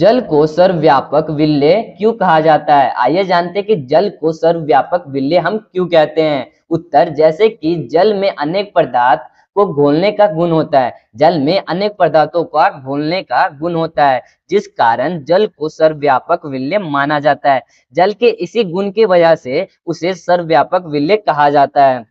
जल को सर्वव्यापक विल्ले क्यों कहा जाता है आइए जानते हैं कि जल को सर्वव्यापक विल्ले हम क्यों कहते हैं उत्तर जैसे कि जल में अनेक पदार्थ को घोलने का गुण होता है जल में अनेक पदार्थों का घोलने का गुण होता है जिस कारण जल को सर्वव्यापक विल्य माना जाता है जल के इसी गुण की वजह से उसे सर्वव्यापक विल्य कहा जाता है